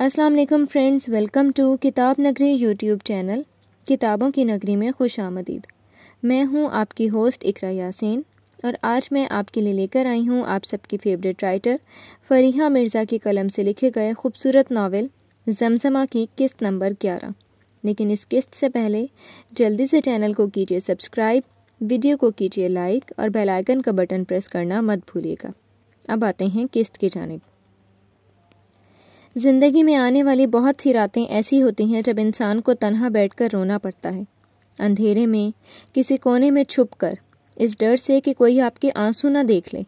अस्सलाम वालेकुम friends welcome to किताब नगरी यूट्यूब चैनल किताबों की नगरी में खुश आमदीद मैं हूं आपकी होस्ट इकरा यासीन और आज मैं आपके लिए लेकर आई हूं आप सबकी फेवरेट राइटर फरीहा मिर्ज़ा की कलम से लिखे गए खूबसूरत नावल जमजमा की किस्त नंबर ग्यारह लेकिन इस किस्त से पहले जल्दी से चैनल को कीजिए सब्सक्राइब वीडियो को कीजिए लाइक और बेल आइकन का बटन प्रेस करना मत भूलिएगा अब आते हैं किस्त की जानब ज़िंदगी में आने वाली बहुत सी रातें ऐसी होती हैं जब इंसान को तनहा बैठकर रोना पड़ता है अंधेरे में किसी कोने में छुप कर इस डर से कि कोई आपके आंसू ना देख ले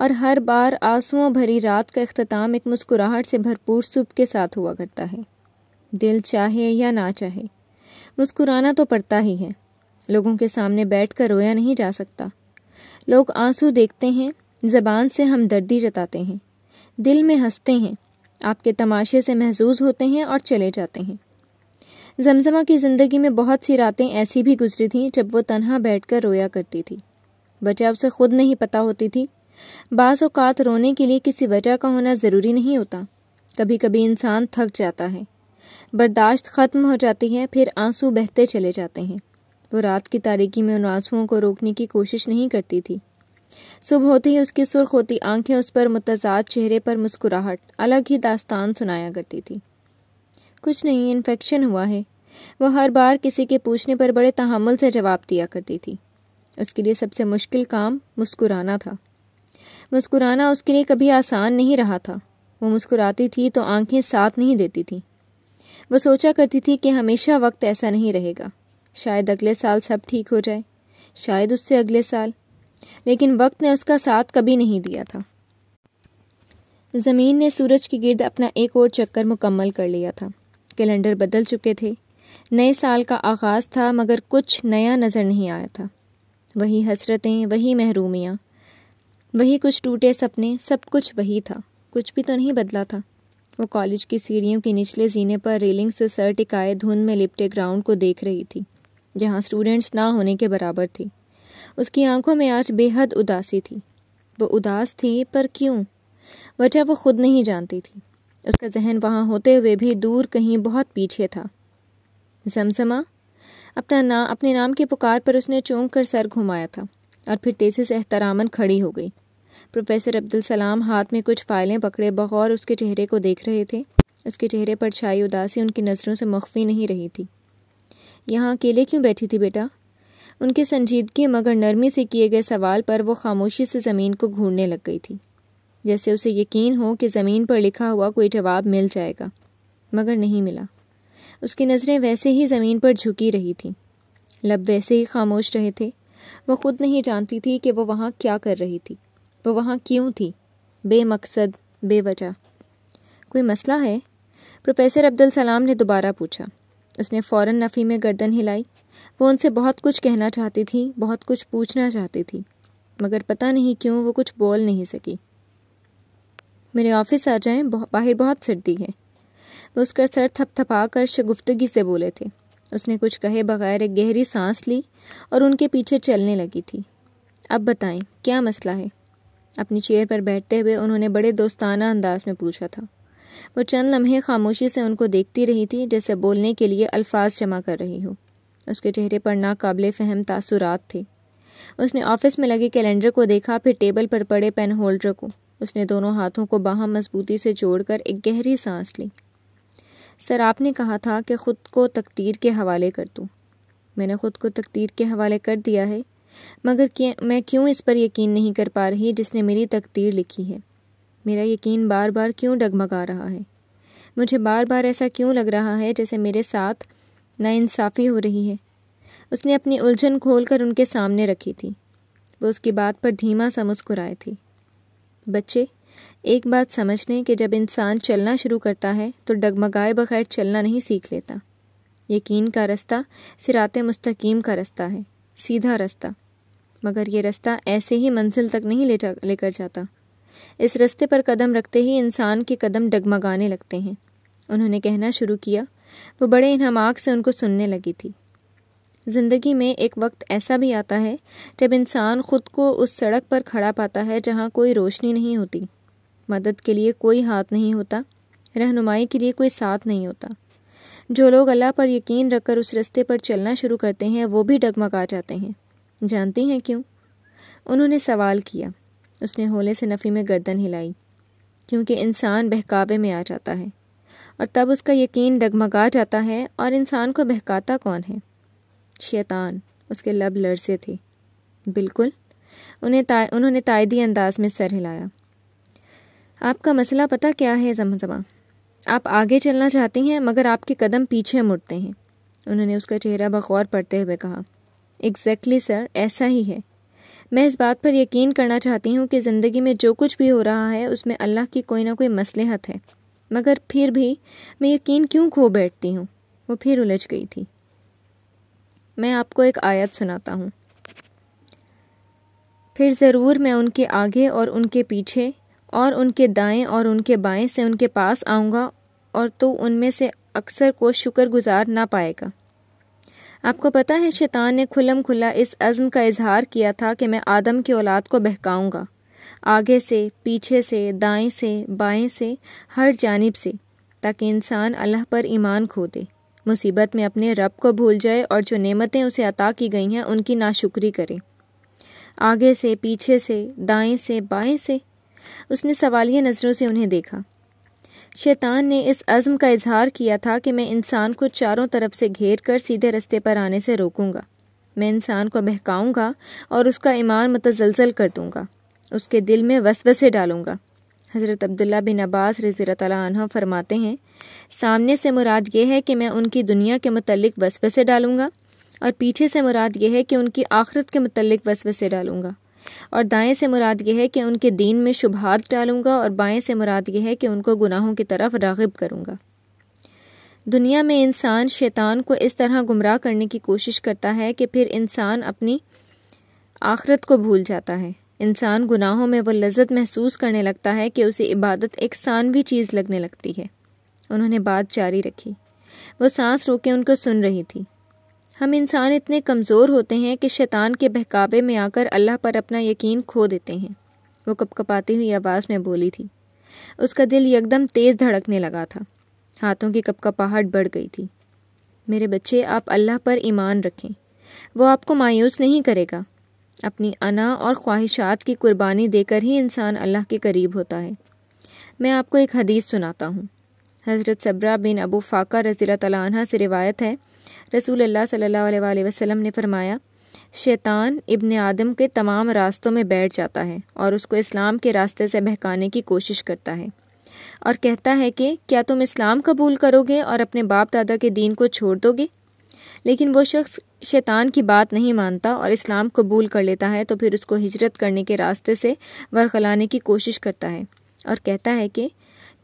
और हर बार आंसुओं भरी रात का अख्ताम एक मुस्कुराहट से भरपूर सुबह के साथ हुआ करता है दिल चाहे या ना चाहे मुस्कुराना तो पड़ता ही है लोगों के सामने बैठ कर रोया नहीं जा सकता लोग आंसू देखते हैं ज़बान से हमदर्दी जताते हैं दिल में हंसते हैं आपके तमाशे से महजूज होते हैं और चले जाते हैं जमजमा की ज़िंदगी में बहुत सी रातें ऐसी भी गुजरी थीं जब वो तनहा बैठकर रोया करती थी वजह उसे खुद नहीं पता होती थी बास औकात रोने के लिए किसी वजह का होना ज़रूरी नहीं होता कभी कभी इंसान थक जाता है बर्दाश्त ख़त्म हो जाती है फिर आंसू बहते चले जाते हैं वो रात की तारीकी में उन आंसुओं को रोकने की कोशिश नहीं करती थी सुबह होते ही उसकी सुर्ख होती आंखें उस पर मुतजाद चेहरे पर मुस्कुराहट अलग ही दास्तान सुनाया करती थी कुछ नहीं इन्फेक्शन हुआ है वह हर बार किसी के पूछने पर बड़े तहमुल से जवाब दिया करती थी उसके लिए सबसे मुश्किल काम मुस्कुराना था मुस्कुराना उसके लिए कभी आसान नहीं रहा था वो मुस्कुराती थी तो आंखें साथ नहीं देती थी वो सोचा करती थी कि हमेशा वक्त ऐसा नहीं रहेगा शायद अगले साल सब ठीक हो जाए शायद उससे अगले साल लेकिन वक्त ने उसका साथ कभी नहीं दिया था ज़मीन ने सूरज के गिर्द अपना एक और चक्कर मुकम्मल कर लिया था कैलेंडर बदल चुके थे नए साल का आगाज़ था मगर कुछ नया नज़र नहीं आया था वही हसरतें वही महरूमियाँ वही कुछ टूटे सपने सब कुछ वही था कुछ भी तो नहीं बदला था वो कॉलेज की सीढ़ियों के निचले जीने पर रेलिंग से सर टिकाए धुंध में लिपटे ग्राउंड को देख रही थी जहाँ स्टूडेंट्स ना होने के बराबर थी उसकी आंखों में आज बेहद उदासी थी वो उदास थी पर क्यों वजह वो खुद नहीं जानती थी उसका जहन वहाँ होते हुए भी दूर कहीं बहुत पीछे था जमजमा अपना ना अपने नाम की पुकार पर उसने चौंक कर सर घुमाया था और फिर तेजी से एहतरामन खड़ी हो गई प्रोफेसर अब्दुल सलाम हाथ में कुछ फाइलें पकड़े बगौर उसके चेहरे को देख रहे थे उसके चेहरे पर छाई उदासी उनकी नज़रों से मख्फी नहीं रही थी यहाँ अकेले क्यों बैठी थी बेटा उनके संजीदगी मगर नरमी से किए गए सवाल पर वो खामोशी से ज़मीन को घूरने लग गई थी जैसे उसे यकीन हो कि ज़मीन पर लिखा हुआ कोई जवाब मिल जाएगा मगर नहीं मिला उसकी नज़रें वैसे ही ज़मीन पर झुकी रही थीं लब वैसे ही खामोश रहे थे वो खुद नहीं जानती थी कि वो वहाँ क्या कर रही थी वो वहाँ क्यों थी बेमकसद बेवजह कोई मसला है प्रोफेसर अब्दुल सलाम ने दोबारा पूछा उसने फ़ौरन नफ़ी में गर्दन हिलाई वो उनसे बहुत कुछ कहना चाहती थी बहुत कुछ पूछना चाहती थी मगर पता नहीं क्यों वो कुछ बोल नहीं सकी मेरे ऑफिस आ जाएं बाहर बहुत सर्दी है वो उसका सर थपथपा कर शगुफ्तगी से बोले थे उसने कुछ कहे बगैर एक गहरी सांस ली और उनके पीछे चलने लगी थी अब बताएं क्या मसला है अपनी चेयर पर बैठते हुए उन्होंने बड़े दोस्ताना अंदाज में पूछा था वो चंद लम्हे खामोशी से उनको देखती रही थी जैसे बोलने के लिए अल्फाज जमा कर रही हो उसके चेहरे पर नाकबिल फ़हम तासुरात थे उसने ऑफिस में लगे कैलेंडर को देखा फिर टेबल पर पड़े पेन होल्डर को उसने दोनों हाथों को बाहम मजबूती से जोड़कर एक गहरी सांस ली सर आपने कहा था कि ख़ुद को तकदीर के हवाले कर दूँ मैंने ख़ुद को तकदीर के हवाले कर दिया है मगर मैं क्यों इस पर यकीन नहीं कर पा रही जिसने मेरी तकदीर लिखी है मेरा यकीन बार बार क्यों डगमगा रहा है मुझे बार बार ऐसा क्यों लग रहा है जैसे मेरे साथ नाइंसाफ़ी हो रही है उसने अपनी उलझन खोलकर उनके सामने रखी थी वो उसकी बात पर धीमा सा मुस्कुराए थी बच्चे एक बात समझ लें कि जब इंसान चलना शुरू करता है तो डगमगाए बगैर चलना नहीं सीख लेता यकीन का रास्ता सिरात मुस्तकीम का रास्ता है सीधा रास्ता मगर ये रास्ता ऐसे ही मंजिल तक नहीं ले जा लेकर जाता इस रास्ते पर कदम रखते ही इंसान के कदम डगमगाने लगते हैं उन्होंने कहना शुरू किया वो बड़े आग से उनको सुनने लगी थी ज़िंदगी में एक वक्त ऐसा भी आता है जब इंसान खुद को उस सड़क पर खड़ा पाता है जहाँ कोई रोशनी नहीं होती मदद के लिए कोई हाथ नहीं होता रहनुमाई के लिए कोई साथ नहीं होता जो लोग अल्लाह पर यकीन रखकर उस रास्ते पर चलना शुरू करते हैं वो भी डगमगा जाते हैं जानती हैं क्यों उन्होंने सवाल किया उसने होले से नफ़ी में गर्दन हिलाई क्योंकि इंसान बहकावे में आ जाता है और तब उसका यकीन डगमगा जाता है और इंसान को बहकाता कौन है शैतान उसके लब लड़से थे बिल्कुल उन्हें ता, उन्होंने तायदी अंदाज में सर हिलाया आपका मसला पता क्या है जमजमा आप आगे चलना चाहती हैं मगर आपके कदम पीछे मुड़ते हैं उन्होंने उसका चेहरा बखौर पड़ते हुए कहा एग्जैक्टली exactly, सर ऐसा ही है मैं इस बात पर यकीन करना चाहती हूँ कि ज़िंदगी में जो कुछ भी हो रहा है उसमें अल्लाह की कोई ना कोई मसलहत है मगर फिर भी मैं यकीन क्यों खो बैठती हूँ वो फिर उलझ गई थी मैं आपको एक आयत सुनाता हूँ फिर ज़रूर मैं उनके आगे और उनके पीछे और उनके दाएं और उनके बाएं से उनके पास आऊँगा और तो उनमें से अक्सर को शुक्रगुजार ना पाएगा आपको पता है शैतान ने खुलम खुला इस अज़म का इजहार किया था कि मैं आदम की औलाद को बहकाऊंगा आगे से पीछे से दाएं से बाएं से हर जानब से ताकि इंसान अल्लाह पर ईमान खो दे मुसीबत में अपने रब को भूल जाए और जो नेमतें उसे अता की गई हैं उनकी नाशुक्री करे आगे से पीछे से दाएं से बाएं से उसने सवालिया नज़रों से उन्हें देखा शैतान ने इस अज़म का इजहार किया था कि मैं इंसान को चारों तरफ से घेर कर सीधे रस्ते पर आने से रोकूंगा मैं इंसान को बहकाऊंगा और उसका ईमान मतजलजल कर दूंगा उसके दिल में वसवसे डालूंगा हज़रत अब्दुल्ला बिन अब्बास रज़ी तला फरमाते हैं सामने से मुराद ये है कि मैं उनकी दुनिया के मतलब वसवसे डालूंगा और पीछे से मुराद ये है कि उनकी आखरत के मतलब वसवसे डालूंगा और दाएं से मुराद यह है कि उनके दीन में शुभहात डालूंगा और बाएं से मुराद यह है कि उनको गुनाहों की तरफ रागिब करूंगा दुनिया में इंसान शैतान को इस तरह गुमराह करने की कोशिश करता है कि फिर इंसान अपनी आखरत को भूल जाता है इंसान गुनाहों में वह लज्जत महसूस करने लगता है कि उसे इबादत एक सानवी चीज़ लगने लगती है उन्होंने बात जारी रखी वो सांस रोके उनको सुन रही थी हम इंसान इतने कमज़ोर होते हैं कि शैतान के बहकावे में आकर अल्लाह पर अपना यकीन खो देते हैं वो कपकपाती हुई आवाज़ में बोली थी उसका दिल यकदम तेज़ धड़कने लगा था हाथों की कपकपाहट बढ़ गई थी मेरे बच्चे आप अल्लाह पर ईमान रखें वो आपको मायूस नहीं करेगा अपनी अना और ख्वाहिशात की कुर्बानी देकर ही इंसान अल्लाह के करीब होता है मैं आपको एक हदीस सुनाता हूँ हज़रत सबरा बिन अबू फ़ाका रज़ी तला से रिवायत है रसूल अल्लाह सल्लल्लाहु अलैहि वसल्लम ने फरमाया शैतान इब्ने आदम के तमाम रास्तों में बैठ जाता है और उसको इस्लाम के रास्ते से बहकाने की कोशिश करता है और कहता है कि क्या तुम इस्लाम कबूल करोगे और अपने बाप दादा के दीन को छोड़ दोगे लेकिन वो शख्स शैतान की बात नहीं मानता और इस्लाम कबूल कर लेता है तो फिर उसको हिजरत करने के रास्ते से वरखलाने की कोशिश करता है और कहता है कि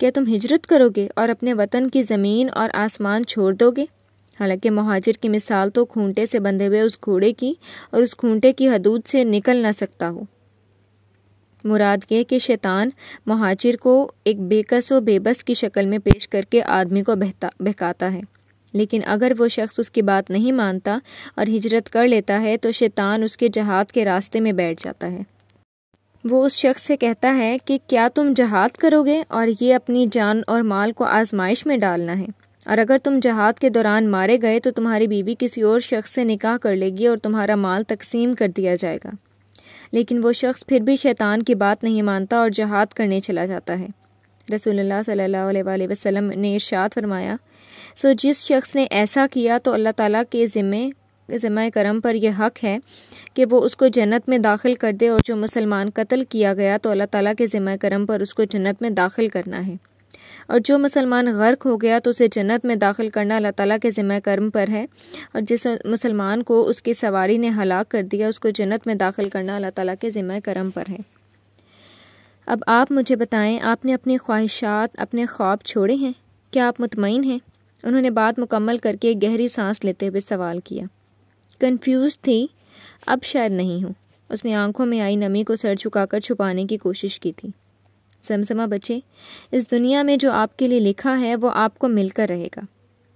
क्या तुम हिजरत करोगे और अपने वतन की ज़मीन और आसमान छोड़ दोगे हालांकि महाजिर की मिसाल तो खूंटे से बंधे हुए उस घोड़े की और उस खूंटे की हदूद से निकल ना सकता हो मुराद ये कि शैतान महाजिर को एक बेकस व बेबस की शक्ल में पेश करके आदमी को बहता बहकाता है लेकिन अगर वो शख्स उसकी बात नहीं मानता और हिजरत कर लेता है तो शैतान उसके जहाद के रास्ते में बैठ जाता है वो उस शख्स से कहता है कि क्या तुम जहाद करोगे और ये अपनी जान और माल को आजमाइश में डालना है और अगर तुम जहाद के दौरान मारे गए तो तुम्हारी बीवी किसी और शख्स से निकाह कर लेगी और तुम्हारा माल तकसीम कर दिया जाएगा लेकिन वो शख्स फिर भी शैतान की बात नहीं मानता और जहाद करने चला जाता है रसूलुल्लाह सल्लल्लाहु अलैहि वसल्लम ने इरशाद फरमाया सो जिस शख्स ने ऐसा किया तो अल्लाह ताला के ज़िम्मे ज़िम्मे करम पर यह हक है कि वो उसको जन्नत में दाखिल कर दे और जो मुसलमान कत्ल किया गया तो अल्लाह ताला के ज़िम्मे करम पर उसको जन्नत में दाखिल करना है और जो मुसलमान गर्क हो गया तो उसे जन्नत में दाखिल करना अल्लाह ताला के ज़िम्मे कर्म पर है और जिस मुसलमान को उसकी सवारी ने हलाक कर दिया उसको जन्नत में दाखिल करना अल्लाह ताला के ज़िम्मे कर्म पर है अब आप मुझे बताएं आपने अपनी ख्वाहिशात अपने ख्वाब छोड़े हैं क्या आप मुतमिन हैं उन्होंने बात मुकम्मल करके गहरी सांस लेते हुए सवाल किया कन्फ्यूज़ थी अब शायद नहीं हूँ उसने आंखों में आई नमी को सर झुकाकर छुपाने की कोशिश की थी समसमा बचे इस दुनिया में जो आपके लिए लिखा है वो आपको मिलकर रहेगा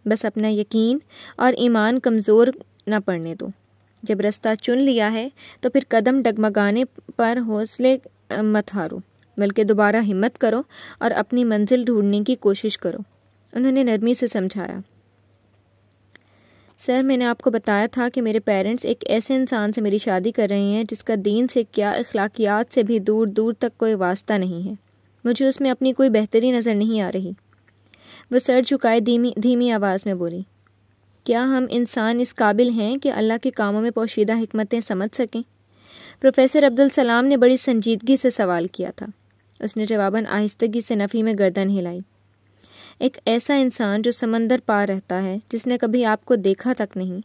बस अपना यकीन और ईमान कमज़ोर न पड़ने दो जब रास्ता चुन लिया है तो फिर कदम डगमगाने पर हौसले मत हारो बल्कि दोबारा हिम्मत करो और अपनी मंजिल ढूंढने की कोशिश करो उन्होंने नरमी से समझाया सर मैंने आपको बताया था कि मेरे पेरेंट्स एक ऐसे इंसान से मेरी शादी कर रहे हैं जिसका दीन से क्या अखलाकियात से भी दूर दूर तक कोई वास्ता नहीं है मुझे उसमें अपनी कोई बेहतरी नज़र नहीं आ रही वह सर झुकाए धीमी धीमी आवाज़ में बोली क्या हम इंसान इस काबिल हैं कि अल्लाह के कामों में पोशीदा हमतें समझ सकें प्रोफेसर अब्दुल सलाम ने बड़ी संजीदगी से सवाल किया था उसने जवाबन आहिस्तगी से नफ़ी में गर्दन हिलाई एक ऐसा इंसान जो समंदर पार रहता है जिसने कभी आपको देखा तक नहीं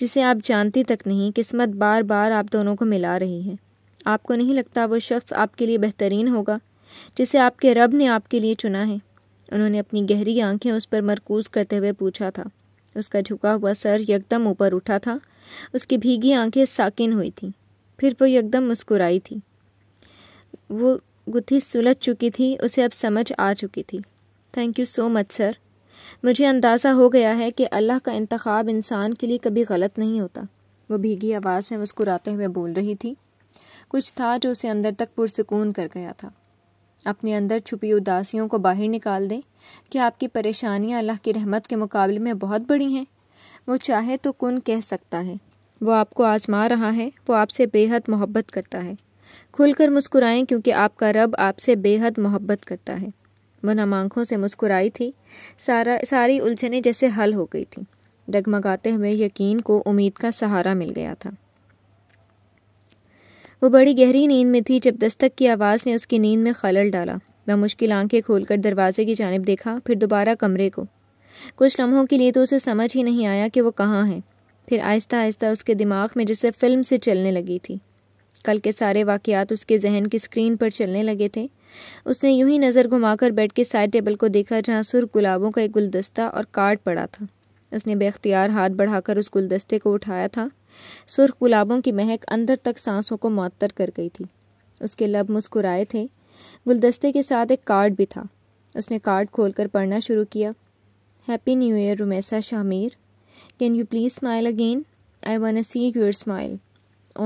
जिसे आप जानती तक नहीं किस्मत बार बार आप दोनों को मिला रही है आपको नहीं लगता वो शख्स आपके लिए बेहतरीन होगा जिसे आपके रब ने आपके लिए चुना है उन्होंने अपनी गहरी आंखें उस पर मरकूज करते हुए पूछा था उसका झुका हुआ सर यकदम ऊपर उठा था उसकी भीगी आंखें साकिन हुई थी फिर वो यकदम मुस्कुराई थी वो गुथी सुलझ चुकी थी उसे अब समझ आ चुकी थी thank you so much sir मुझे अंदाज़ा हो गया है कि अल्लाह का इंतखब इंसान के लिए कभी गलत नहीं होता वो भीगी आवाज़ में मुस्कुराते हुए बोल रही थी कुछ था जो उसे अंदर तक पुरसकून कर गया था अपने अंदर छुपी उदासियों को बाहर निकाल दें कि आपकी परेशानियां अल्लाह की रहमत के मुकाबले में बहुत बड़ी हैं वो चाहे तो कन कह सकता है वो आपको आजमा रहा है वो आपसे बेहद मोहब्बत करता है खुलकर मुस्कुराएं क्योंकि आपका रब आपसे बेहद मोहब्बत करता है वह नम आँखों से मुस्कुराई थी सारा सारी उलझने जैसे हल हो गई थी डगमगाते हुए यकीन को उम्मीद का सहारा मिल गया था वो बड़ी गहरी नींद में थी जब दस्तक की आवाज़ ने उसकी नींद में खलल डाला मैं मुश्किल आंखें खोलकर दरवाजे की जानब देखा फिर दोबारा कमरे को कुछ लम्हों के लिए तो उसे समझ ही नहीं आया कि वो कहाँ है फिर आहिस्ता आहिस्ता उसके दिमाग में जैसे फिल्म से चलने लगी थी कल के सारे वाक़ात उसके जहन की स्क्रीन पर चलने लगे थे उसने यूं ही नज़र घुमाकर बेड के साइड टेबल को देखा जहाँ सुर गुलाबों का एक गुलदस्ता और कार्ड पड़ा था उसने बेख्तियार हाथ बढ़ाकर उस गुलदस्ते को उठाया था सुर्ख गुलाबों की महक अंदर तक सांसों को मअतर कर गई थी उसके लब मुस्कुराए थे गुलदस्ते के साथ एक कार्ड भी था उसने कार्ड खोलकर पढ़ना शुरू किया happy new year Rumaisa Shamir can you please smile again I want see your smile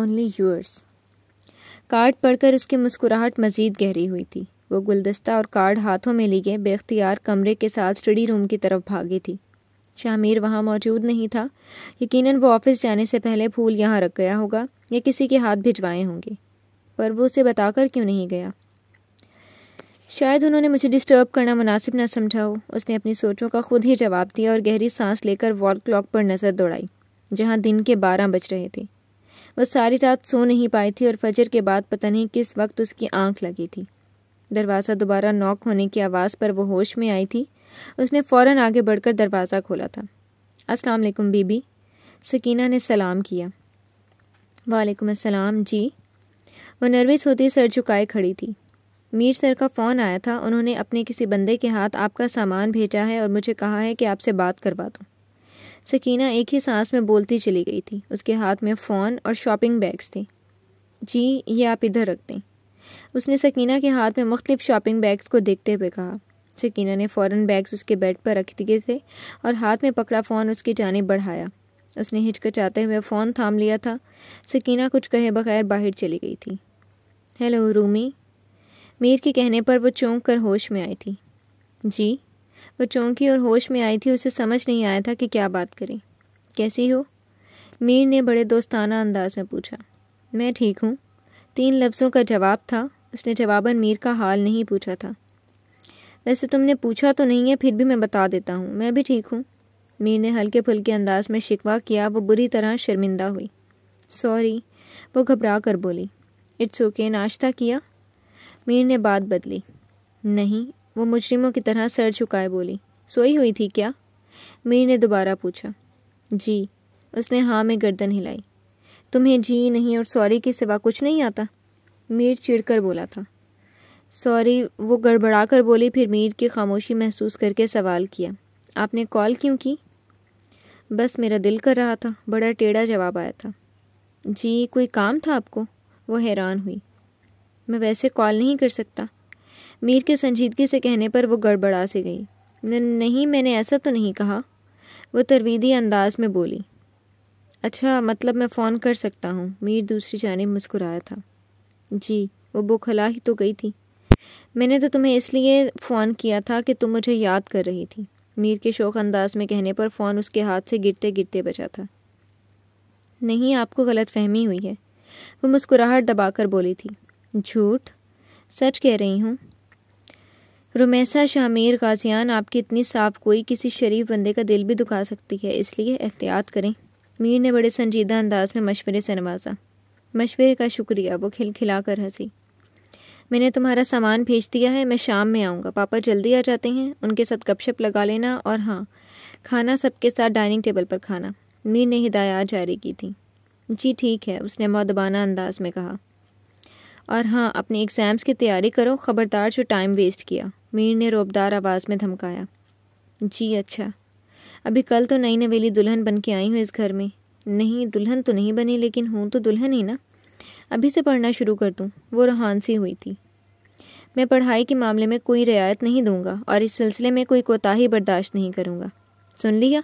only yours card पढ़कर उसकी मुस्कुराहट मजीद गहरी हुई थी वो गुलदस्ता और कार्ड हाथों में लिए बेख्तियार कमरे के साथ स्टडी रूम की तरफ भागी थी शामिर वहाँ मौजूद नहीं था यकीनन वो ऑफिस जाने से पहले फूल यहाँ रख गया होगा या किसी के हाथ भिजवाए होंगे पर वो उसे बताकर क्यों नहीं गया शायद उन्होंने मुझे डिस्टर्ब करना मुनासिब न समझा हो उसने अपनी सोचों का खुद ही जवाब दिया और गहरी सांस लेकर वॉल क्लॉक पर नज़र दौड़ाई जहाँ दिन के बारह बज रहे थे वह सारी रात सो नहीं पाई थी और फजर के बाद पता नहीं किस वक्त उसकी आंख लगी थी दरवाज़ा दोबारा नॉक होने की आवाज़ पर वो होश में आई थी उसने फ़ौरन आगे बढ़कर दरवाज़ा खोला था अस्सलाम वालेकुम बीबी सकीना ने सलाम किया वालेकुम अस्सलाम जी वो नर्वस होती सर झुकाए खड़ी थी मीर सर का फ़ोन आया था उन्होंने अपने किसी बंदे के हाथ आपका सामान भेजा है और मुझे कहा है कि आपसे बात करवा दो सकीना एक ही सांस में बोलती चली गई थी उसके हाथ में फ़ोन और शॉपिंग बैग्स थे जी ये आप इधर रख दें उसने सकीना के हाथ में मुख्तलिफ शॉपिंग बैग्स को देखते हुए कहा सकीना ने फ़ौरन बैग्स उसके बेड पर रख दिए थे और हाथ में पकड़ा फ़ोन उसकी जाने बढ़ाया उसने हिचकचाते हुए फ़ोन थाम लिया था सकीना कुछ कहे बगैर बाहर चली गई थी हेलो रूमी मीर के कहने पर वो चौंक कर होश में आई थी जी वो चौंकी और होश में आई थी उसे समझ नहीं आया था कि क्या बात करें कैसी हो मीर ने बड़े दोस्ताना अंदाज में पूछा मैं ठीक हूँ तीन लफ्ज़ों का जवाब था उसने जवाबन मीर का हाल नहीं पूछा था वैसे तुमने पूछा तो नहीं है फिर भी मैं बता देता हूँ मैं भी ठीक हूँ मीर ने हल्के फुल्के अंदाज में शिकवा किया वो बुरी तरह शर्मिंदा हुई सॉरी वो घबरा कर बोली इट्स ओके नाश्ता किया मीर ने बात बदली नहीं वो मुजरिमों की तरह सर झुकाए बोली सोई हुई थी क्या मीर ने दोबारा पूछा जी उसने हाँ में गर्दन हिलाई तुम्हें जी नहीं और सॉरी के सिवा कुछ नहीं आता मीर चिढ़कर बोला था सॉरी वो गड़बड़ा कर बोली फिर मीर की खामोशी महसूस करके सवाल किया आपने कॉल क्यों की बस मेरा दिल कर रहा था बड़ा टेढ़ा जवाब आया था जी कोई काम था आपको वो हैरान हुई मैं वैसे कॉल नहीं कर सकता मीर के संजीदगी से कहने पर वो गड़बड़ा से गई नहीं मैंने ऐसा तो नहीं कहा वो तरवीदी अंदाज में बोली अच्छा मतलब मैं फ़ोन कर सकता हूँ मीर दूसरी जाने मुस्कुराया था जी वो बोखला ही तो गई थी मैंने तो तुम्हें इसलिए फ़ोन किया था कि तुम मुझे याद कर रही थी मीर के शोक अंदाज में कहने पर फ़ोन उसके हाथ से गिरते गिरते बचा था नहीं आपको गलत फहमी हुई है वो मुस्कुराहट दबाकर बोली थी झूठ सच कह रही हूँ रुमैसा शामीर गाजियान आपकी इतनी साफ कोई किसी शरीफ बंदे का दिल भी दुखा सकती है इसलिए एहतियात करें मीर ने बड़े संजीदा अंदाज में मशवरे से नवाजा मशवरे का शुक्रिया वो खिलखिला कर हंसी मैंने तुम्हारा सामान भेज दिया है मैं शाम में आऊँगा पापा जल्दी आ जाते हैं उनके साथ गपशप लगा लेना और हाँ खाना सबके साथ डाइनिंग टेबल पर खाना मीर ने हिदायत जारी की थी जी ठीक है उसने मौदबाना अंदाज में कहा और हाँ अपने एग्ज़ाम्स की तैयारी करो ख़बरदार जो टाइम वेस्ट किया मीर ने रोबदार आवाज़ में धमकाया जी अच्छा अभी कल तो नई नवेली दुल्हन बन के आई हूँ इस घर में नहीं दुल्हन तो नहीं बनी लेकिन हूँ तो दुल्हन ही ना अभी से पढ़ना शुरू कर दूँ वो सी हुई थी मैं पढ़ाई के मामले में कोई रियायत नहीं दूंगा और इस सिलसिले में कोई कोताही बर्दाश्त नहीं करूंगा सुन लिया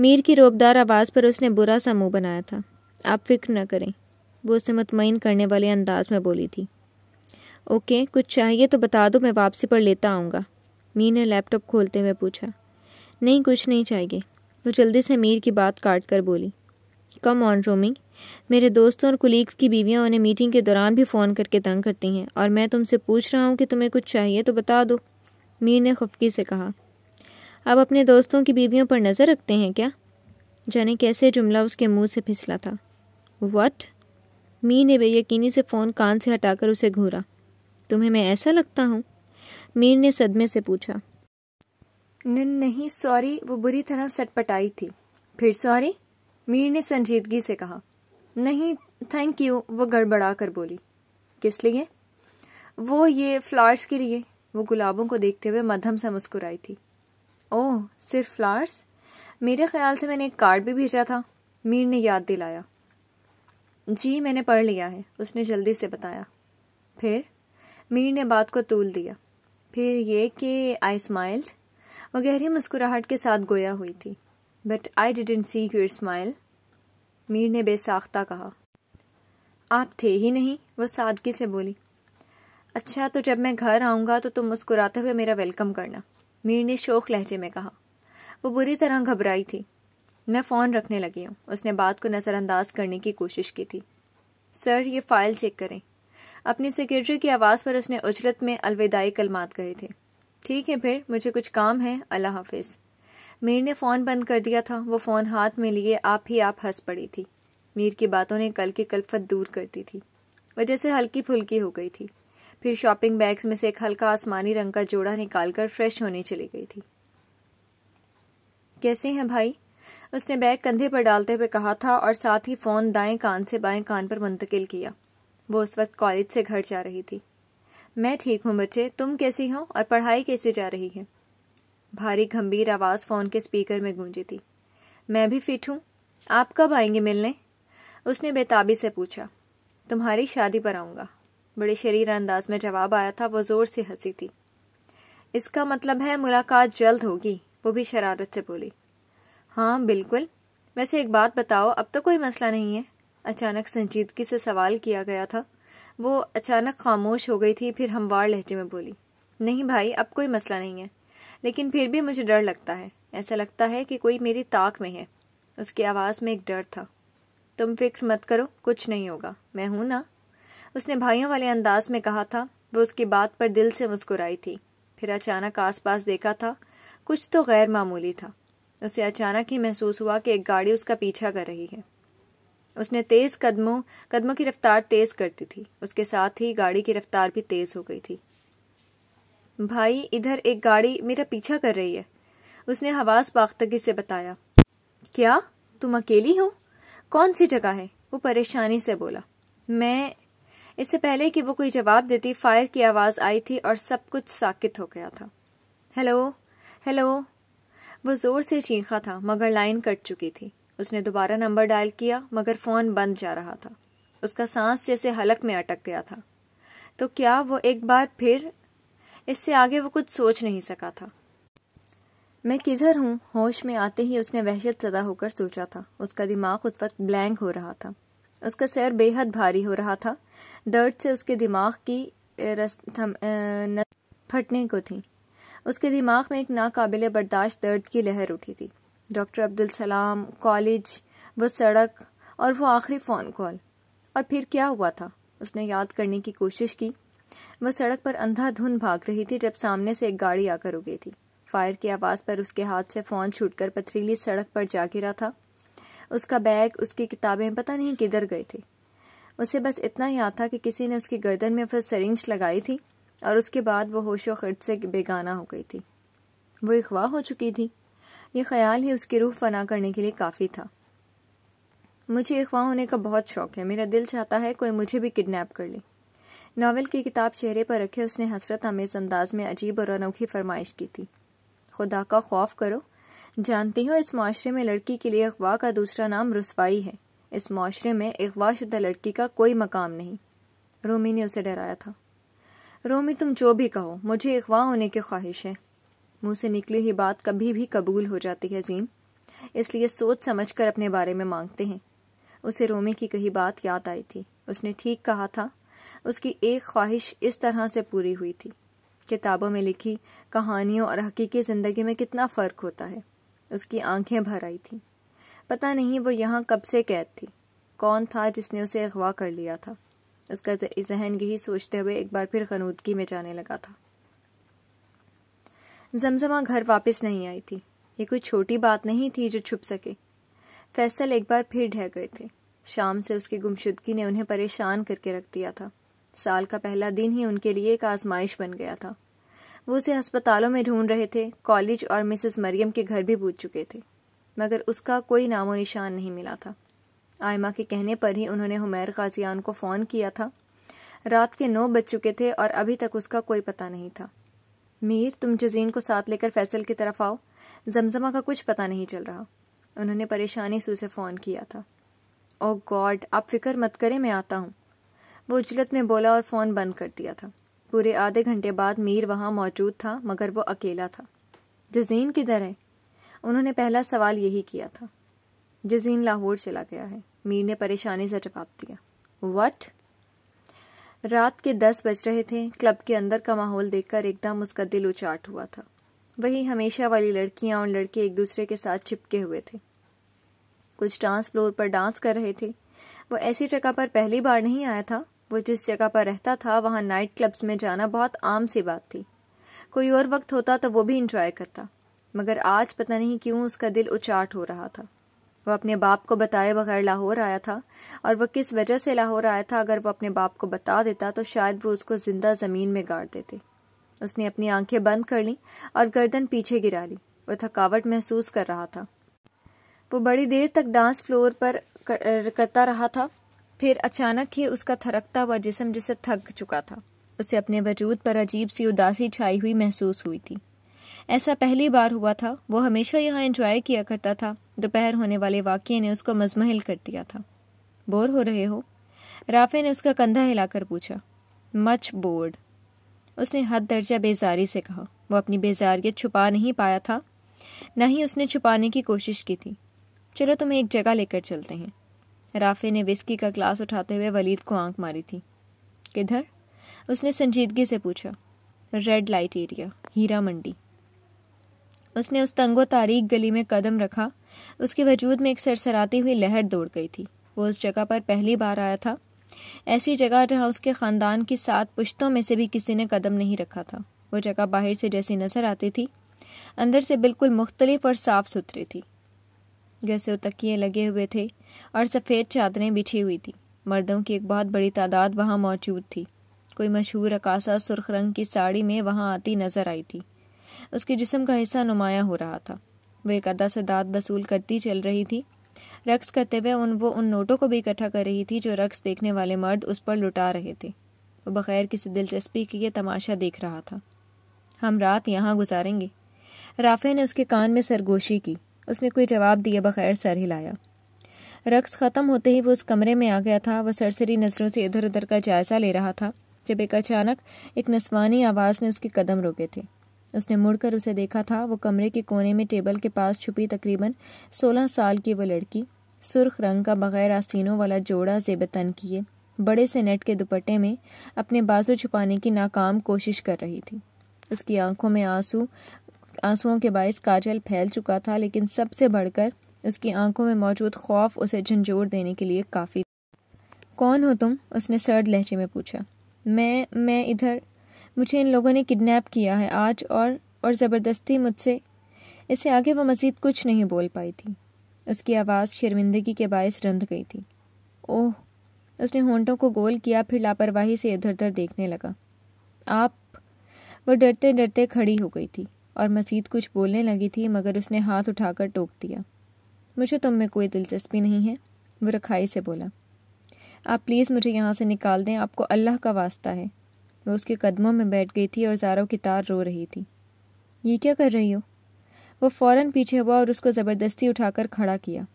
मीर की रोबदार आवाज़ पर उसने बुरा सा मुंह बनाया था आप फिक्र न करें वो उसे मुतमिन करने वाले अंदाज में बोली थी ओके कुछ चाहिए तो बता दो मैं वापसी पर लेता आऊँगा मीर ने लैपटॉप खोलते हुए पूछा नहीं कुछ नहीं चाहिए वो जल्दी से मीर की बात काट कर बोली कम ऑन रोमिंग मेरे दोस्तों और कुलीग्स की बीवियाँ उन्हें मीटिंग के दौरान भी फ़ोन करके तंग करती हैं और मैं तुमसे पूछ रहा हूँ कि तुम्हें कुछ चाहिए तो बता दो मीर ने खुफकी से कहा अब अपने दोस्तों की बीवियों पर नज़र रखते हैं क्या जाने कैसे जुमला उसके मुंह से फिसला था वट मी ने बेयकीनी से फ़ोन कान से हटाकर उसे घूरा तुम्हें मैं ऐसा लगता हूँ मीर ने सदमे से पूछा नहीं सॉरी वो बुरी तरह सटपटाई थी फिर सॉरी मीर ने संजीदगी से कहा नहीं थैंक यू वो गड़बड़ा कर बोली किस लिए वो ये फ्लावर्स के लिए वो गुलाबों को देखते हुए मधम से मुस्कुराई थी ओह सिर्फ फ्लावर्स मेरे ख्याल से मैंने एक कार्ड भी भेजा था मीर ने याद दिलाया जी मैंने पढ़ लिया है उसने जल्दी से बताया फिर मीर ने बात को तूल दिया फिर ये कि आई स्माइल्ड वो गहरी मुस्कुराहट के साथ गोया हुई थी but I didn't see your smile Mir ने बेसाख्ता कहा आप थे ही नहीं वह सादगी से बोली अच्छा तो जब मैं घर आऊँगा तो तुम मुस्कुराते हुए मेरा वेलकम करना मीर ने शोक लहजे में कहा वो बुरी तरह घबराई थी मैं फ़ोन रखने लगी हूँ उसने बात को नज़रअंदाज करने की कोशिश की थी सर ये फ़ाइल चेक करें अपनी सेक्रेटरी की आवाज़ पर उसने उजरत में अलविदाई कलमात कहे थे ठीक है फिर मुझे कुछ काम है अल्लाह हाफिज़ मीर ने फ़ोन बंद कर दिया था वो फ़ोन हाथ में लिए आप ही आप हंस पड़ी थी मीर की बातों ने कल की कल्फत दूर कर दी थी वजह से हल्की फुल्की हो गई थी फिर शॉपिंग बैग्स में से एक हल्का आसमानी रंग का जोड़ा निकालकर फ्रेश होने चली गई थी कैसे हैं भाई उसने बैग कंधे पर डालते हुए कहा था और साथ ही फ़ोन दाएं कान से बाएं कान पर मुंतकिल किया वो उस वक्त कॉलेज से घर जा रही थी मैं ठीक हूं बच्चे तुम कैसी हो और पढ़ाई कैसे जा रही है भारी गंभीर आवाज़ फ़ोन के स्पीकर में गूंजी थी मैं भी फिट हूँ आप कब आएंगे मिलने उसने बेताबी से पूछा तुम्हारी शादी पर आऊँगा बड़े शरीर अंदाज में जवाब आया था वो ज़ोर से हंसी थी इसका मतलब है मुलाकात जल्द होगी वो भी शरारत से बोली हाँ बिल्कुल वैसे एक बात बताओ अब तो कोई मसला नहीं है अचानक संजीदगी से सवाल किया गया था वो अचानक खामोश हो गई थी फिर हमवार लहजे में बोली नहीं भाई अब कोई मसला नहीं है लेकिन फिर भी मुझे डर लगता है ऐसा लगता है कि कोई मेरी ताक में है उसकी आवाज़ में एक डर था तुम फिक्र मत करो कुछ नहीं होगा मैं हूं ना उसने भाइयों वाले अंदाज में कहा था वो उसकी बात पर दिल से मुस्कुराई थी फिर अचानक आसपास देखा था कुछ तो गैर मामूली था उसे अचानक ही महसूस हुआ कि एक गाड़ी उसका पीछा कर रही है उसने तेज कदमों कदमों की रफ्तार तेज करती थी उसके साथ ही गाड़ी की रफ्तार भी तेज हो गई थी भाई इधर एक गाड़ी मेरा पीछा कर रही है उसने हवास बाख्तगी से बताया क्या तुम अकेली हो कौन सी जगह है वो परेशानी से बोला मैं इससे पहले कि वो कोई जवाब देती फायर की आवाज़ आई थी और सब कुछ साकित हो गया था हेलो हेलो वो जोर से चीखा था मगर लाइन कट चुकी थी उसने दोबारा नंबर डायल किया मगर फोन बंद जा रहा था उसका सांस जैसे हलक में अटक गया था तो क्या वो एक बार फिर इससे आगे वो कुछ सोच नहीं सका था मैं किधर हूँ होश में आते ही उसने वहशत सदा होकर सोचा था उसका दिमाग उस वक्त ब्लैंक हो रहा था उसका सैर बेहद भारी हो रहा था दर्द से उसके दिमाग की फटने को थी उसके दिमाग में एक नाकाबिल बर्दाश्त दर्द की लहर उठी थी डॉक्टर अब्दुल सलाम कॉलेज वो सड़क और वो आखिरी फ़ोन कॉल और फिर क्या हुआ था उसने याद करने की कोशिश की वह सड़क पर अंधाधुंध भाग रही थी जब सामने से एक गाड़ी आकर रुकी थी फायर की आवाज़ पर उसके हाथ से फ़ोन छूटकर पथरीली सड़क पर जा गिरा था उसका बैग उसकी किताबें पता नहीं किधर गए थे उसे बस इतना याद था कि किसी ने उसकी गर्दन में फिर सरिंज लगाई थी और उसके बाद वो होशो खर्च से बेगाना हो गई थी वो अखवा हो चुकी थी ये ख्याल ही उसकी रूह फना करने के लिए काफ़ी था मुझे अखवा होने का बहुत शौक है मेरा दिल चाहता है कोई मुझे भी किडनैप कर ले नावल की किताब चेहरे पर रखे उसने हसरत आमेज अंदाज में अजीब और अनोखी फरमाइश की थी खुदा का खौफ करो जानती हो इस माशरे में लड़की के लिए अगवा का दूसरा नाम रसवाई है इस माशरे में अगवा शुदा लड़की का कोई मकाम नहीं रोमी ने उसे डराया था रोमी तुम जो भी कहो मुझे अखवा होने की ख्वाहिश है मुंह से निकली ही बात कभी भी कबूल हो जाती है जीम इसलिए सोच समझ कर अपने बारे में मांगते हैं उसे रोमी की कही बात याद आई थी उसने ठीक कहा था उसकी एक ख्वाहिश इस तरह से पूरी हुई थी किताबों में लिखी कहानियों और हकीकी ज़िंदगी में कितना फ़र्क होता है उसकी आंखें भर आई थी पता नहीं वो यहाँ कब से कैद थी कौन था जिसने उसे अगवा कर लिया था उसका जहन यही सोचते हुए एक बार फिर खनूदगी में जाने लगा था जमजमा घर वापस नहीं आई थी ये कोई छोटी बात नहीं थी जो छुप सके फैसल एक बार फिर ढह गए थे शाम से उसकी गुमशुदगी ने उन्हें परेशान करके रख दिया था साल का पहला दिन ही उनके लिए एक आजमाइश बन गया था वो उसे अस्पतालों में ढूंढ रहे थे कॉलेज और मिसेस मरियम के घर भी पूछ चुके थे मगर उसका कोई नामो निशान नहीं मिला था आयमा के कहने पर ही उन्होंने हुमैर गाजियान को फ़ोन किया था रात के नौ बज चुके थे और अभी तक उसका कोई पता नहीं था मीर तुम जजीन को साथ लेकर फैसल की तरफ आओ जमजमा का कुछ पता नहीं चल रहा उन्होंने परेशानी से उसे फ़ोन किया था ओ गॉड आप फिक्र मत करें मैं आता हूँ वो उजलत में बोला और फ़ोन बंद कर दिया था पूरे आधे घंटे बाद मीर वहाँ मौजूद था मगर वो अकेला था जजीन किधर है उन्होंने पहला सवाल यही किया था जजीन लाहौर चला गया है मीर ने परेशानी से जवाब दिया वट रात के दस बज रहे थे क्लब के अंदर का माहौल देखकर एकदम उसका दिल उचाट हुआ था वही हमेशा वाली लड़कियां और लड़के एक दूसरे के साथ चिपके हुए थे कुछ डांस फ्लोर पर डांस कर रहे थे वो ऐसी जगह पर पहली बार नहीं आया था वो जिस जगह पर रहता था वहाँ नाइट क्लब्स में जाना बहुत आम सी बात थी कोई और वक्त होता तो वो भी इंजॉय करता मगर आज पता नहीं क्यों उसका दिल उचाट हो रहा था वह अपने बाप को बताए बगैर लाहौर आया था और वह किस वजह से लाहौर आया था अगर वह अपने बाप को बता देता तो शायद वो उसको ज़िंदा ज़मीन में गाड़ देते उसने अपनी आंखें बंद कर ली और गर्दन पीछे गिरा ली वह थकावट महसूस कर रहा था वो बड़ी देर तक डांस फ्लोर पर करता रहा था फिर अचानक ही उसका थरकता हुआ जिसम जिसे थक चुका था उसे अपने वजूद पर अजीब सी उदासी छाई हुई महसूस हुई थी ऐसा पहली बार हुआ था वो हमेशा यहाँ एंजॉय किया करता था दोपहर होने वाले वाक्य ने उसको मजमहल कर दिया था बोर हो रहे हो राफे ने उसका कंधा हिलाकर पूछा मच बोर्ड उसने हद दर्जा बेजारी से कहा वो अपनी बेजारियत छुपा नहीं पाया था न ही उसने छुपाने की कोशिश की थी चलो तुम्हें एक जगह लेकर चलते हैं राफे ने विस्की का ग्लास उठाते हुए वलीद को आंख मारी थी किधर उसने संजीदगी से पूछा red light area Heera Mandi उसने उस तंगो तारीख गली में कदम रखा उसके वजूद में एक सरसराती हुई लहर दौड़ गई थी वो उस जगह पर पहली बार आया था ऐसी जगह जहाँ उसके ख़ानदान की सात पुश्तों में से भी किसी ने कदम नहीं रखा था वो जगह बाहर से जैसी नज़र आती थी अंदर से बिल्कुल मुख्तलिफ और साफ सुथरी थी जैसे तकिए लगे हुए थे और सफ़ेद चादरें बिछी हुई थी मर्दों की एक बहुत बड़ी तादाद वहाँ मौजूद थी कोई मशहूर अकासा सुर्ख रंग की साड़ी में वहाँ आती नजर आई थी उसके जिसम का हिस्सा नुमाया हो रहा था वह एक अदा से दाद वसूल करती चल रही थी रक्स करते हुए उन वो उन नोटों को भी इकट्ठा कर रही थी जो रक्स देखने वाले मर्द उस पर लुटा रहे थे वो बगैर किसी दिलचस्पी के ये तमाशा देख रहा था हम रात यहाँ गुजारेंगे राफे ने उसके कान में सरगोशी की उसने कोई जवाब दिए बगैर सर हिलाया रक्स ख़त्म होते ही वो उस कमरे में आ गया था वह सरसरी नज़रों से इधर उधर का जायजा ले रहा था जब एक अचानक एक नस्वानी आवाज़ ने उसके कदम रोके थे उसने मुड़कर उसे देखा था वो कमरे के कोने में टेबल के पास छुपी तकरीबन सोलह साल की वो लड़की सुर्ख रंग का बगैर आस्तीनों वाला जोड़ा जेब तन किए बड़े से नेट के दुपट्टे में अपने बाजू छुपाने की नाकाम कोशिश कर रही थी उसकी आंखों में आंसू आंसुओं के बायस काजल फैल चुका था लेकिन सबसे बढ़कर उसकी आंखों में मौजूद खौफ उसे झंझोर देने के लिए काफ़ी कौन हो तुम उसने सर्द लहजे में पूछा मैं मैं इधर मुझे इन लोगों ने किडनैप किया है आज और और ज़बरदस्ती मुझसे इससे आगे वह मज़ीद कुछ नहीं बोल पाई थी उसकी आवाज़ शर्मिंदगी के बायस रंध गई थी ओह उसने होंटों को गोल किया फिर लापरवाही से इधर उधर देखने लगा आप वो डरते डरते खड़ी हो गई थी और मजीद कुछ बोलने लगी थी मगर उसने हाथ उठाकर टोक दिया मुझे तुम में कोई दिलचस्पी नहीं है वो रखाई से बोला आप प्लीज़ मुझे यहाँ से निकाल दें आपको अल्लाह का वास्ता है वो उसके कदमों में बैठ गई थी और जारो की तार रो रही थी ये क्या कर रही हो वो फ़ौरन पीछे हुआ और उसको ज़बरदस्ती उठाकर खड़ा किया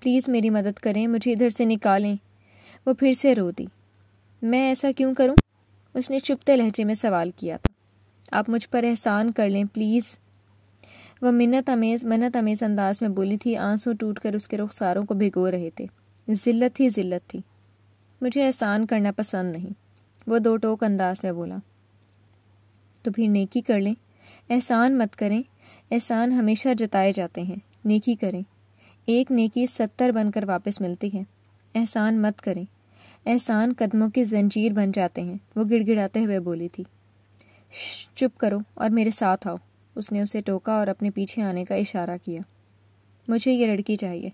प्लीज़ मेरी मदद करें मुझे इधर से निकालें वो फिर से रो दी मैं ऐसा क्यों करूं? उसने चुपते लहजे में सवाल किया था आप मुझ पर एहसान कर लें प्लीज़ वह मिन्नत अमेज मन्नत अमेज अंदाज में बोली थी आंसू टूट कर उसके रुखसारों को भिगो रहे थे जिल्लत ही जिल्लत थी मुझे एहसान करना पसंद नहीं वो दो टोक अंदाज में बोला तो फिर नेकी कर लें एहसान मत करें एहसान हमेशा जताए जाते हैं नेकी करें एक नेकी सत्तर बनकर वापस मिलती है एहसान मत करें एहसान कदमों की जंजीर बन जाते हैं वो गिड़गिड़ाते हुए बोली थी चुप करो और मेरे साथ आओ उसने उसे टोका और अपने पीछे आने का इशारा किया मुझे ये लड़की चाहिए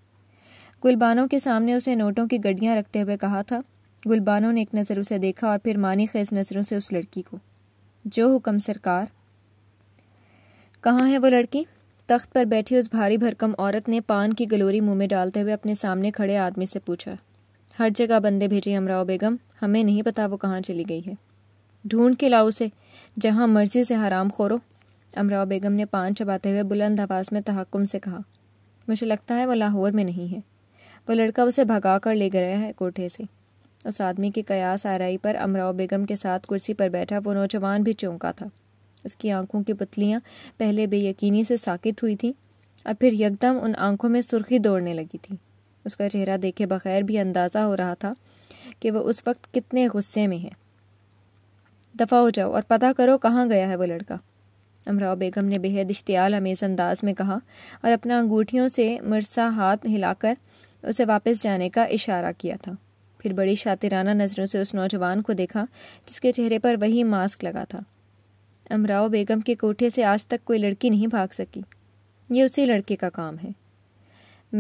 गुलबानों के सामने उसे नोटों की गड्डियाँ रखते हुए कहा था गुलबानों ने एक नज़र उसे देखा और फिर मानी खेज नज़रों से उस लड़की को जो हुक्म सरकार कहाँ है वो लड़की तख्त पर बैठी उस भारी भरकम औरत ने पान की गलोरी मुंह में डालते हुए अपने सामने खड़े आदमी से पूछा हर जगह बंदे भेजे अमराव बेगम हमें नहीं पता वो कहाँ चली गई है ढूंढ के लाओ उसे जहाँ मर्जी से हराम खोरो अमराव बेगम ने पान चबाते हुए बुलंद आवाज़ में तहकुम से कहा मुझे लगता है वह लाहौर में नहीं है वह लड़का उसे भगा कर ले गया है कोठे से उस आदमी की कयास आराई पर अमराव बेगम के साथ कुर्सी पर बैठा वो नौजवान भी चौंका था उसकी आंखों की पुतलियाँ पहले बेयकीनी से साकित हुई थीं और फिर यकदम उन आंखों में सुर्खी दौड़ने लगी थी उसका चेहरा देखे बगैर भी अंदाज़ा हो रहा था कि वह उस वक्त कितने गुस्से में है दफ़ा हो जाओ और पता करो कहाँ गया है वो लड़का अमराव बेगम ने बेहद इश्तियाल अमेज अंदाज में कहा और अपना अंगूठियों से मरसा हाथ हिलाकर उसे वापस जाने का इशारा किया था फिर बड़ी शातिराना नज़रों से उस नौजवान को देखा जिसके चेहरे पर वही मास्क लगा था अमराव बेगम के कोठे से आज तक कोई लड़की नहीं भाग सकी ये उसी लड़के का काम है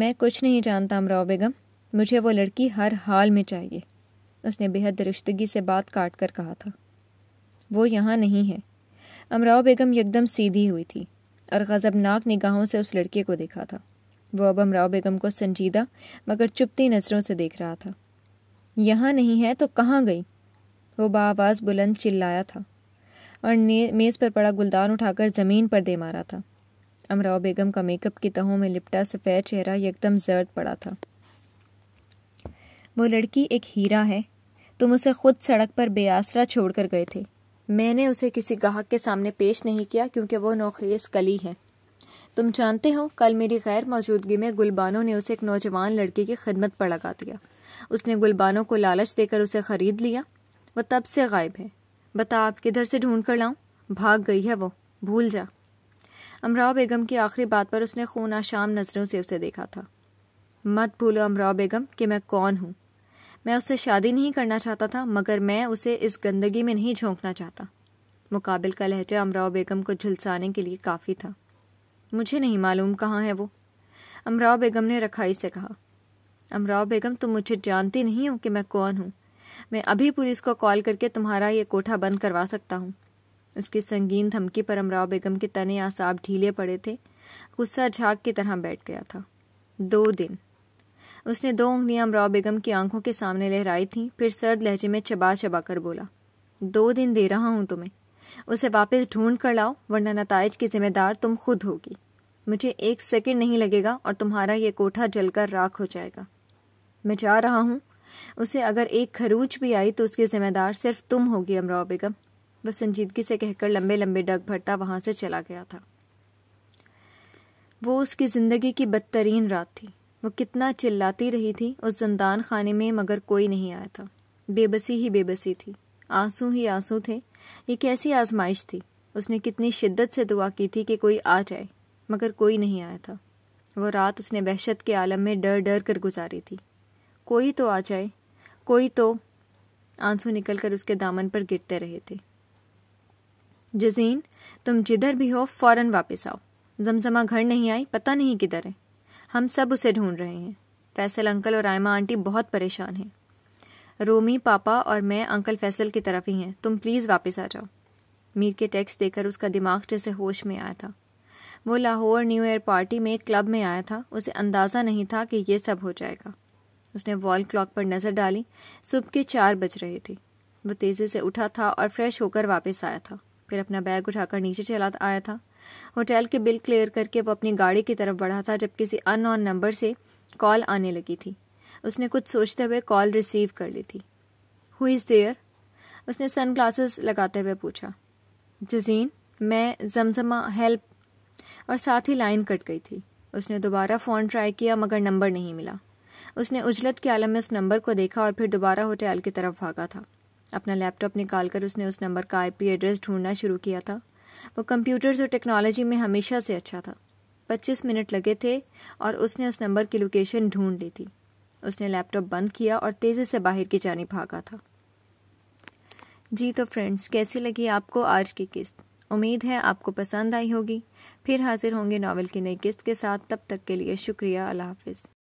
मैं कुछ नहीं जानता अमराव बेगम मुझे वो लड़की हर हाल में चाहिए उसने बेहद रिश्तगी से बात काट कर कहा था वो यहाँ नहीं है अमराव बेगम यकदम सीधी हुई थी और गज़बनाक निगाहों से उस लड़के को देखा था वो अब अमराव बेगम को संजीदा मगर चुपती नज़रों से देख रहा था यहाँ नहीं है तो कहाँ गई वो बाबाज़ बुलंद चिल्लाया था और मेज़ पर पड़ा गुलदान उठाकर ज़मीन पर दे मारा था अमराव बेगम का मेकअप की तहों में लिपटा सफ़ेद चेहरा एकदम जर्द पड़ा था वो लड़की एक हीरा है तुम उसे खुद सड़क पर बेआसरा छोड़कर गए थे मैंने उसे किसी गाहक के सामने पेश नहीं किया क्योंकि वो नोखेज कली है तुम जानते हो कल मेरी गैर मौजूदगी में गुलबानों ने उसे एक नौजवान लड़के की खिदमत पर लगा दिया उसने गुलबानों को लालच देकर उसे खरीद लिया वह तब से गायब है बता आप किधर से ढूंढ कर लाऊं भाग गई है वो भूल जा अमराव बेगम की आखिरी बात पर उसने खून आशाम नज़रों से उसे देखा था मत भूलो अमराव बेगम कि मैं कौन हूँ मैं उससे शादी नहीं करना चाहता था मगर मैं उसे इस गंदगी में नहीं झोंकना चाहता मुकाबिल का लहजा अमराव बेगम को झुलसाने के लिए काफ़ी था मुझे नहीं मालूम कहाँ है वो अमराव बेगम ने रखाई से कहा अमराव बेगम तुम मुझे जानती नहीं हो कि मैं कौन हूँ मैं अभी पुलिस को कॉल करके तुम्हारा ये कोठा बंद करवा सकता हूँ उसकी संगीन धमकी पर अमराव बेगम के तने आसाब ढीले पड़े थे गुस्सा झाग की तरह बैठ गया था दो दिन उसने दो उंगलियां अमराव बेगम की आंखों के सामने लहराई थीं फिर सर्द लहजे में चबा चबा कर बोला दो दिन दे रहा हूं तुम्हें उसे वापस ढूंढ कर लाओ वरना नतज की जिम्मेदार तुम खुद होगी मुझे एक सेकंड नहीं लगेगा और तुम्हारा ये कोठा जलकर राख हो जाएगा मैं जा रहा हूँ उसे अगर एक खरूच भी आई तो उसकी जिम्मेदार सिर्फ तुम होगी अमराव बेगम वह संजीदगी से कहकर लंबे लंबे डग भरता वहां से चला गया था वो उसकी ज़िंदगी की बदतरीन रात थी वो कितना चिल्लाती रही थी उस जंदान खाने में मगर कोई नहीं आया था बेबसी ही बेबसी थी आंसू ही आंसू थे ये कैसी आजमाइश थी उसने कितनी शिद्दत से दुआ की थी कि कोई आ जाए मगर कोई नहीं आया था वो रात उसने वहशत के आलम में डर डर कर गुजारी थी कोई तो आ जाए कोई तो आंसू निकल कर उसके दामन पर गिरते रहे थे जजीन तुम जिधर भी हो फौरन वापस आओ जमजमा घर नहीं आई पता नहीं किधर है हम सब उसे ढूंढ रहे हैं फैसल अंकल और आयमा आंटी बहुत परेशान हैं रोमी पापा और मैं अंकल फैसल की तरफ ही हैं तुम प्लीज़ वापस आ जाओ मीर के टैक्स देकर उसका दिमाग जैसे होश में आया था वो लाहौर न्यू ईयर पार्टी में एक क्लब में आया था उसे अंदाज़ा नहीं था कि यह सब हो जाएगा उसने वॉल क्लॉक पर नज़र डाली सुबह के चार बज रहे थे वो तेज़ी से उठा था और फ्रेश होकर वापस आया था फिर अपना बैग उठाकर नीचे चला आया था होटल के बिल क्लियर करके वो अपनी गाड़ी की तरफ बढ़ा था जब किसी अननोन नंबर से कॉल आने लगी थी उसने कुछ सोचते हुए कॉल रिसीव कर ली थी हु इज़ देयर उसने सन ग्लासेस लगाते हुए पूछा जजीन मैं जमजमा हेल्प और साथ ही लाइन कट गई थी उसने दोबारा फ़ोन ट्राई किया मगर नंबर नहीं मिला उसने उजलत के आलम में उस नंबर को देखा और फिर दोबारा होटल की तरफ भागा था अपना लैपटॉप निकाल कर उसने उस नंबर का आईपी एड्रेस ढूंढना शुरू किया था वो कंप्यूटर्स और टेक्नोलॉजी में हमेशा से अच्छा था पच्चीस मिनट लगे थे और उसने उस नंबर की लोकेशन ढूंढ ली थी उसने लैपटॉप बंद किया और तेज़ी से बाहर की जानी भागा था जी तो फ्रेंड्स कैसी लगी आपको आज की किस्त उम्मीद है आपको पसंद आई होगी फिर हाजिर होंगे नावल की नई किस्त के साथ तब तक के लिए शुक्रिया अल्लाह हाफिज़